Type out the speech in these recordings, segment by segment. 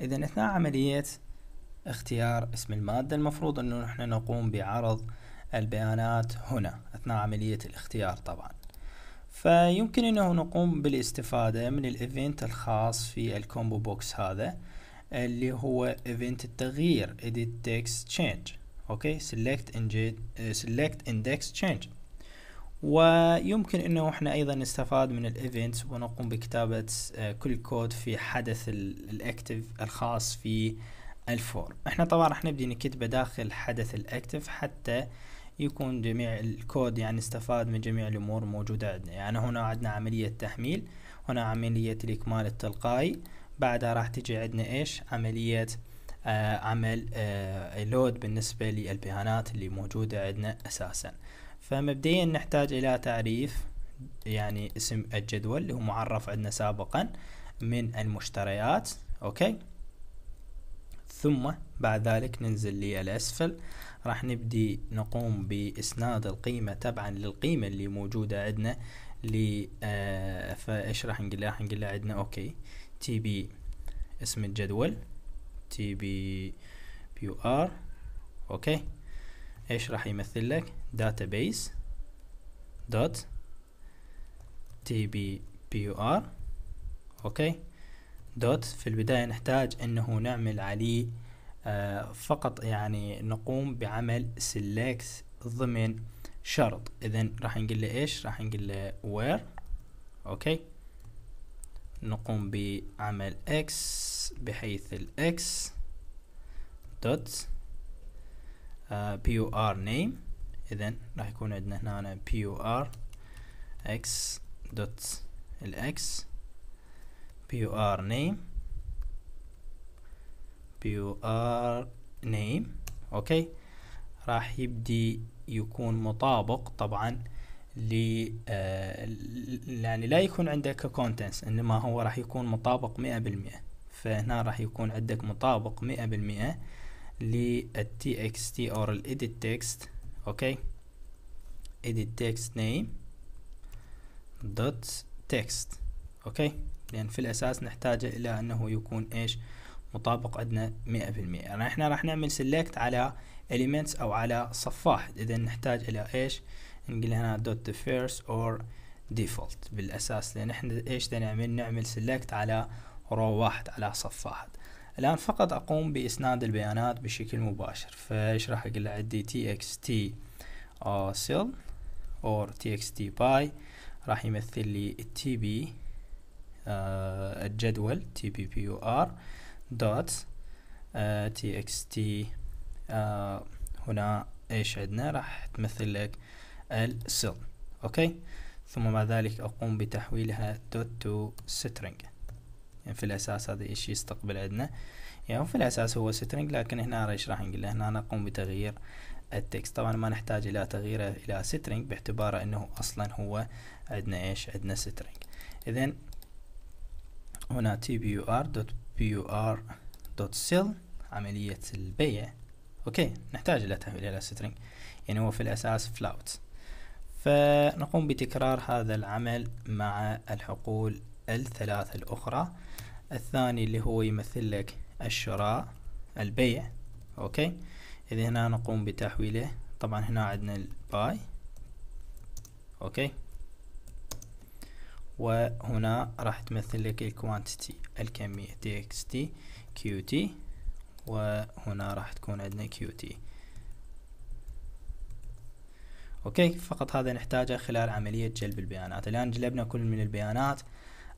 إذا أثناء عملية اختيار اسم المادة المفروض أنه نحن نقوم بعرض البيانات هنا أثناء عملية الاختيار طبعا فيمكن أنه نقوم بالاستفادة من الإيفنت الخاص في الكومبو بوكس هذا اللي هو إيفنت التغيير Edit Text Change أوكي Select, index, Select Index Change ويمكن انه احنا ايضا نستفاد من الايفنتس ونقوم بكتابه آه، كل كود في حدث الاكتف الخاص في الفور احنا طبعا راح نبدي نكتبه داخل حدث الاكتف حتى يكون جميع الكود يعني استفاد من جميع الامور موجوده عندنا يعني هنا عندنا عمليه تحميل هنا عمليه الاكمال التلقائي بعدها راح تجي عندنا ايش عمليه آه عمل آه لود بالنسبه للبيانات اللي موجوده عندنا اساسا فمبدئيا نحتاج إلى تعريف يعني اسم الجدول اللي هو معرف عندنا سابقا من المشتريات أوكي ثم بعد ذلك ننزل للأسفل راح نبدي نقوم بإسناد القيمة تبعا للقيمة اللي موجودة عندنا ل آه، فايش راح نقول راح نقول عندنا اوكي تي بي اسم الجدول تي بي بي ار اوكي ايش راح يمثل لك database dot tbpur اوكي دوت في البداية نحتاج انه نعمل عليه آه فقط يعني نقوم بعمل select ضمن شرط اذا راح نقول له ايش راح نقول له where اوكي نقوم بعمل x بحيث ال x دوت بيو ار نيم اذا راح يكون عندنا هنا بيو ار اكس دوت الاكس بيو ار نيم بيو ار نيم اوكي راح يبدي يكون مطابق طبعا ل آه، يعني لا يكون عندك كونتنس انما هو راح يكون مطابق مئة بالمئة فهنا راح يكون عندك مطابق مئة بالمئة للtxt or edit text أوكي edit تكست نيم دوت تكست اوكي لان في الاساس نحتاج الى انه يكون ايش مطابق عندنا 100% يعني احنا راح نعمل سيلكت على إليمنتس او على صف واحد اذا نحتاج الى ايش نقول هنا دوت first أور ديفولت بالاساس لان احنا ايش نعمل نعمل سيلكت على رو واحد على صف واحد الآن فقط أقوم بإسناد البيانات بشكل مباشر فإيش راح أقول له عندي txt آه، cell or txt by راح يمثل لي التي بي آه الجدول تي بي بي ار دوت آه تي اكس تي آه هنا ايش عندنا راح تمثل لك السيل اوكي ثم بعد ذلك اقوم بتحويلها دوت تو string يعني في الأساس هذا الشيء يستقبل عندنا يعني في الأساس هو سترينج لكن هنا ايش راح نقول هنا نقوم بتغيير التكست طبعا ما نحتاج إلى تغييره إلى سترينج باعتباره أنه أصلا هو عندنا إيش عندنا سترينج إذا هنا tbur.bur.cell عملية البيع اوكي نحتاج الى تحويل الى سترينج يعني هو في الاساس فلاوت فنقوم بتكرار هذا العمل مع الحقول الثلاثة الاخرى الثاني اللي هو يمثل لك الشراء البيع اوكي اذا هنا نقوم بتحويله طبعا هنا عندنا الباي اوكي وهنا راح تمثل لك الكوانتيتي الكمية كيو تي وهنا راح تكون عندنا تي اوكي فقط هذا نحتاجه خلال عملية جلب البيانات الان جلبنا كل من البيانات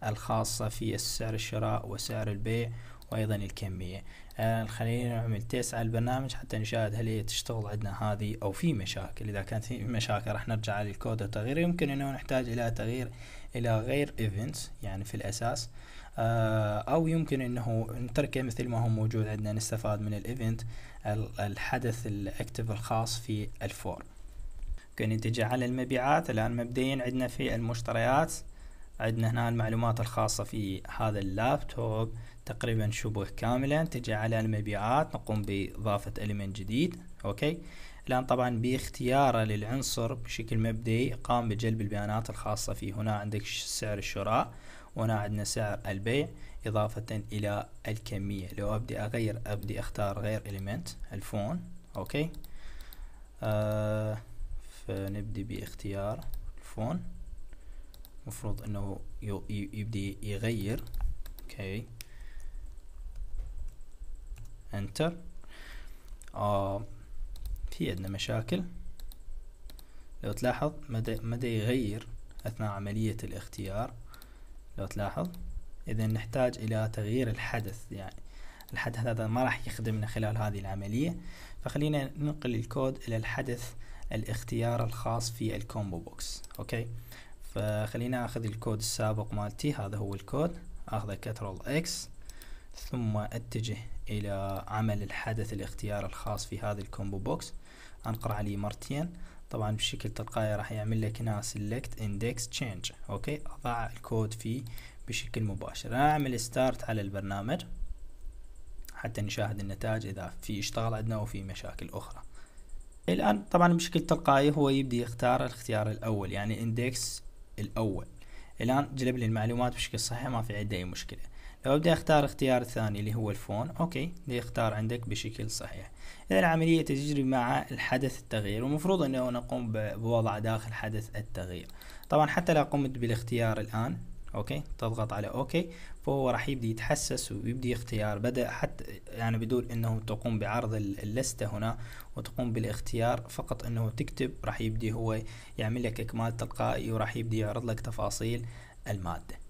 الخاصة في سعر الشراء وسعر البيع وأيضا الكمية آه، خلينا نعمل تيس على البرنامج حتى نشاهد هل هي تشتغل عندنا هذه أو في مشاكل إذا كانت في مشاكل راح نرجع للكود التغيير يمكن أنه نحتاج إلى تغيير إلى غير إيفنت يعني في الأساس آه، أو يمكن أنه نتركه مثل ما هو موجود عندنا نستفاد من الايفنت الحدث الأكتف الخاص في الفور ممكن على المبيعات الآن مبدئيا عندنا في المشتريات عندنا هنا المعلومات الخاصة في هذا اللابتوب تقريبا شبه كاملا تجي على المبيعات نقوم بإضافة إليمنت جديد أوكي الآن طبعا باختياره للعنصر بشكل مبدئي قام بجلب البيانات الخاصة فيه هنا عندك سعر الشراء وهنا عندنا سعر البيع إضافة إلى الكمية لو أبدي أغير أبدي أختار غير إليمنت الفون أوكي آه فنبدي باختيار الفون مفروض انه يبدي يغير اوكي انتر آه في عندنا مشاكل لو تلاحظ مدى, مدى يغير اثناء عملية الاختيار لو تلاحظ اذا نحتاج الى تغيير الحدث يعني الحدث هذا ما راح يخدمنا خلال هذه العملية فخلينا ننقل الكود إلى الحدث الاختيار الخاص في الكومبو بوكس أوكي فخلينا اخذ الكود السابق مالتي هذا هو الكود اخذه كترول اكس ثم اتجه الى عمل الحدث الاختيار الخاص في هذا الكومبو بوكس انقر عليه مرتين طبعا بشكل تلقائي راح يعمل لك هنا سيلكت اندكس تشينج اوكي اضع الكود فيه بشكل مباشر انا اعمل ستارت على البرنامج حتى نشاهد النتائج اذا في اشتغل عندنا وفي مشاكل اخرى الان طبعا بشكل تلقائي هو يبدي يختار الاختيار الاول يعني اندكس الاول الان جلب لي المعلومات بشكل صحيح ما في عندي اي مشكله لو بدي اختار اختيار ثاني اللي هو الفون اوكي يختار عندك بشكل صحيح اذا العمليه تجري مع الحدث التغيير ومفروض انه نقوم بوضع داخل حدث التغيير طبعا حتى لو قمت بالاختيار الان اوكي تضغط على اوكي فهو راح يبدي يتحسس ويبدي اختيار بدا حتى يعني بدون انه تقوم بعرض اللستة هنا وتقوم بالاختيار فقط انه تكتب راح يبدي هو يعمل لك اكمال تلقائي وراح يبدي يعرض لك تفاصيل الماده